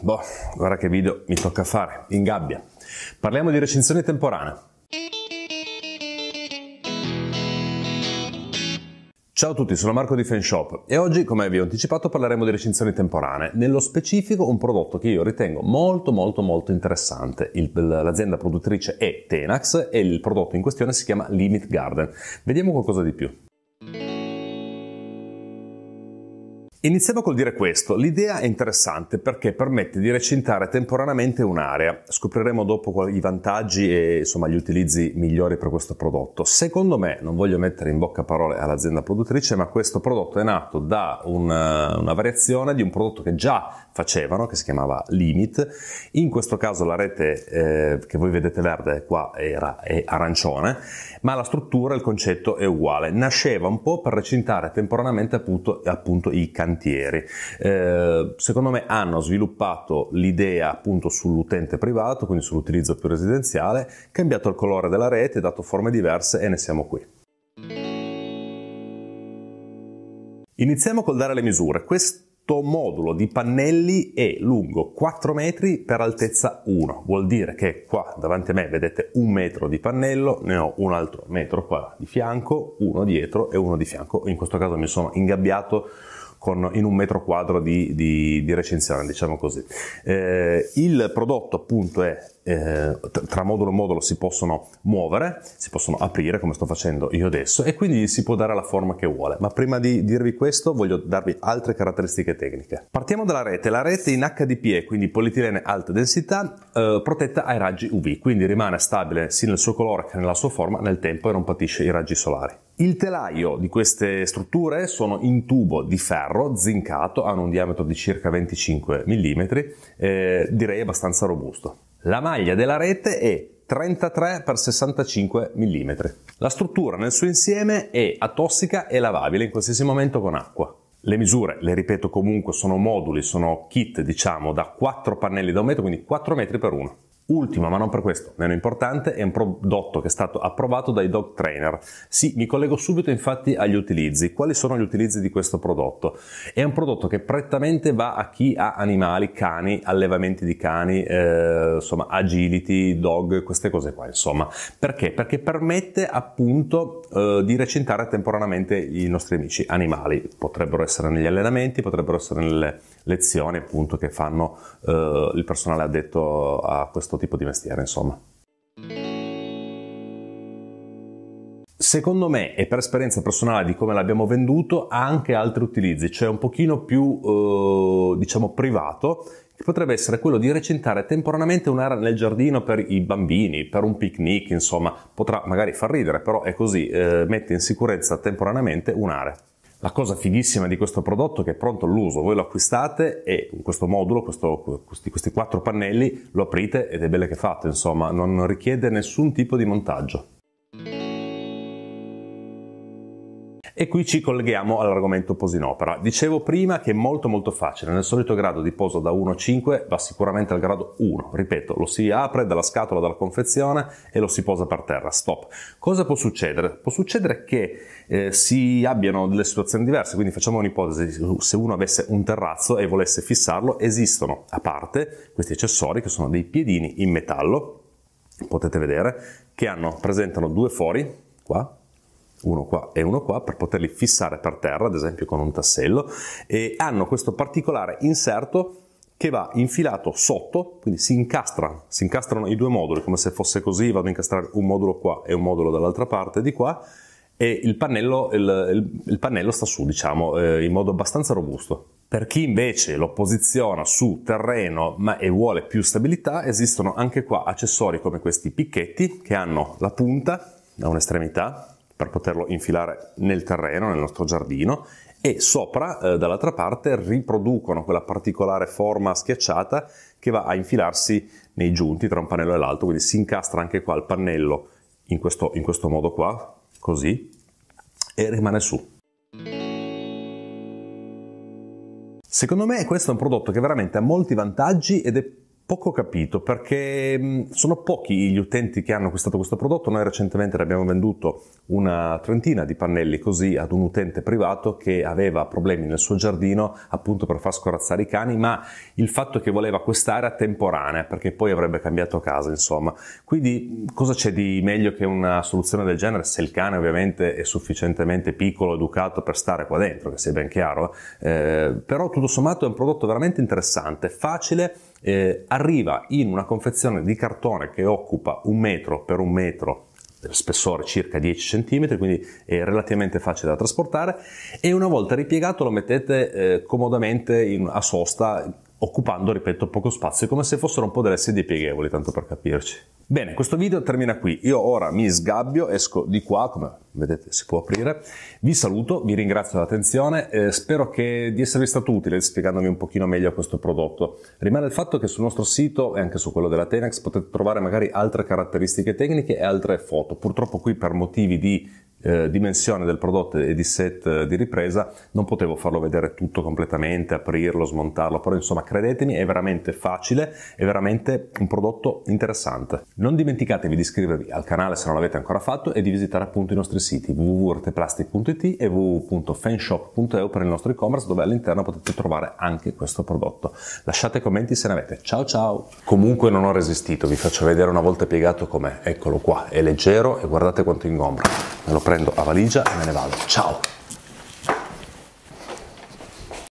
Boh, guarda che video mi tocca fare, in gabbia. Parliamo di recinzione temporanea. Ciao a tutti, sono Marco di Fanshop e oggi, come vi ho anticipato, parleremo di recinzioni temporanee, nello specifico un prodotto che io ritengo molto molto molto interessante. Il, l'azienda produttrice è Tenax e il prodotto in questione si chiama Limit Garden. Vediamo qualcosa di più. Iniziamo col dire questo, l'idea è interessante perché permette di recintare temporaneamente un'area, scopriremo dopo i vantaggi e insomma, gli utilizzi migliori per questo prodotto. Secondo me, non voglio mettere in bocca parole all'azienda produttrice, ma questo prodotto è nato da una, una variazione di un prodotto che già facevano, che si chiamava Limit, in questo caso la rete eh, che voi vedete verde qua era, è arancione, ma la struttura, il concetto è uguale, nasceva un po' per recintare temporaneamente appunto, appunto i canali cantieri. Eh, secondo me hanno sviluppato l'idea appunto sull'utente privato, quindi sull'utilizzo più residenziale, cambiato il colore della rete, dato forme diverse e ne siamo qui. Iniziamo col dare le misure. Questo modulo di pannelli è lungo 4 metri per altezza 1, vuol dire che qua davanti a me vedete un metro di pannello, ne ho un altro metro qua di fianco, uno dietro e uno di fianco, in questo caso mi sono ingabbiato con, in un metro quadro di, di, di recensione, diciamo così. Eh, il prodotto appunto è eh, tra modulo e modulo si possono muovere, si possono aprire come sto facendo io adesso e quindi si può dare la forma che vuole. Ma prima di dirvi questo voglio darvi altre caratteristiche tecniche. Partiamo dalla rete, la rete in HDPE, quindi polietilene alta densità, eh, protetta ai raggi UV, quindi rimane stabile sia nel suo colore che nella sua forma nel tempo e non patisce i raggi solari. Il telaio di queste strutture sono in tubo di ferro zincato, hanno un diametro di circa 25 mm, eh, direi abbastanza robusto. La maglia della rete è 33 x 65 mm. La struttura nel suo insieme è atossica e lavabile in qualsiasi momento con acqua. Le misure, le ripeto comunque, sono moduli, sono kit diciamo da 4 pannelli da un metro, quindi 4 metri per uno. Ultima, ma non per questo meno importante, è un prodotto che è stato approvato dai dog trainer. Sì, mi collego subito infatti agli utilizzi. Quali sono gli utilizzi di questo prodotto? È un prodotto che prettamente va a chi ha animali, cani, allevamenti di cani, eh, insomma, agility, dog, queste cose qua, insomma. Perché? Perché permette appunto eh, di recintare temporaneamente i nostri amici animali. Potrebbero essere negli allenamenti, potrebbero essere nelle lezioni appunto che fanno eh, il personale addetto a questo tipo di mestiere, insomma. Secondo me, e per esperienza personale di come l'abbiamo venduto, ha anche altri utilizzi, cioè un pochino più, eh, diciamo, privato, che potrebbe essere quello di recintare temporaneamente un'area nel giardino per i bambini, per un picnic, insomma, potrà magari far ridere, però è così, eh, mette in sicurezza temporaneamente un'area. La cosa fighissima di questo prodotto è che è pronto all'uso, voi lo acquistate e questo modulo, questo, questi, questi, quattro pannelli, lo aprite ed è bello che fate, insomma, non richiede nessun tipo di montaggio. E qui ci colleghiamo all'argomento posa in opera. Dicevo prima che è molto molto facile, nel solito grado di posa da 1 a 5 va sicuramente al grado 1, ripeto, lo si apre dalla scatola, dalla confezione e lo si posa per terra, stop. Cosa può succedere? Può succedere che eh, si abbiano delle situazioni diverse, quindi facciamo un'ipotesi, se uno avesse un terrazzo e volesse fissarlo, esistono a parte questi accessori che sono dei piedini in metallo, potete vedere, che hanno, presentano due fori, qua, uno qua e uno qua per poterli fissare per terra, ad esempio con un tassello, e hanno questo particolare inserto che va infilato sotto, quindi si incastra, si incastrano i due moduli, come se fosse così, vado a incastrare un modulo qua e un modulo dall'altra parte di qua, e il pannello, il, il, il pannello sta su, diciamo, eh, in modo abbastanza robusto. Per chi invece lo posiziona su terreno ma e vuole più stabilità, esistono anche qua accessori come questi picchetti che hanno la punta da un'estremità per poterlo infilare nel terreno, nel nostro giardino e sopra, eh, dall'altra parte, riproducono quella particolare forma schiacciata che va a infilarsi nei giunti tra un pannello e l'altro, quindi si incastra anche qua il pannello in questo, in questo modo qua, così, e rimane su. Secondo me questo è un prodotto che veramente ha molti vantaggi ed è poco capito perché mm, sono pochi gli utenti che hanno acquistato questo prodotto. Noi recentemente ne abbiamo venduto una trentina di pannelli così ad un utente privato che aveva problemi nel suo giardino appunto per far scorazzare i cani, ma il fatto che voleva quest'area temporanea perché poi avrebbe cambiato casa, insomma. Quindi mm, cosa c'è di meglio che una soluzione del genere se il cane ovviamente è sufficientemente piccolo, educato per stare qua dentro, che sia ben chiaro. Eh, però tutto sommato è un prodotto veramente interessante, facile eh, arriva in una confezione di cartone che occupa un metro per un metro spessore circa 10 cm, quindi è relativamente facile da trasportare e una volta ripiegato lo mettete eh, comodamente in, a sosta occupando, ripeto, poco spazio, come se fossero un po' delle sedie pieghevoli, tanto per capirci. Bene, questo video termina qui. Io ora mi sgabbio, esco di qua, come vedete si può aprire. Vi saluto, vi ringrazio dell'attenzione, eh, spero che, di esservi stato utile spiegandomi un pochino meglio questo prodotto. Rimane il fatto che sul nostro sito e anche su quello della Tenex potete trovare magari altre caratteristiche tecniche e altre foto. Purtroppo qui per motivi di eh, dimensione del prodotto e di set eh, di ripresa non potevo farlo vedere tutto completamente, aprirlo, smontarlo, però insomma credetemi è veramente facile, è veramente un prodotto interessante. Non dimenticatevi di iscrivervi al canale se non l'avete ancora fatto e di visitare appunto i nostri siti www.orteplastic.it e www.fanshop.eu per il nostro e-commerce dove all'interno potete trovare anche questo prodotto. Lasciate commenti se ne avete, ciao ciao! Comunque non ho resistito, vi faccio vedere una volta piegato com'è, eccolo qua, è leggero e guardate quanto ingombra. Me lo prendo la valigia e me ne vado. Ciao!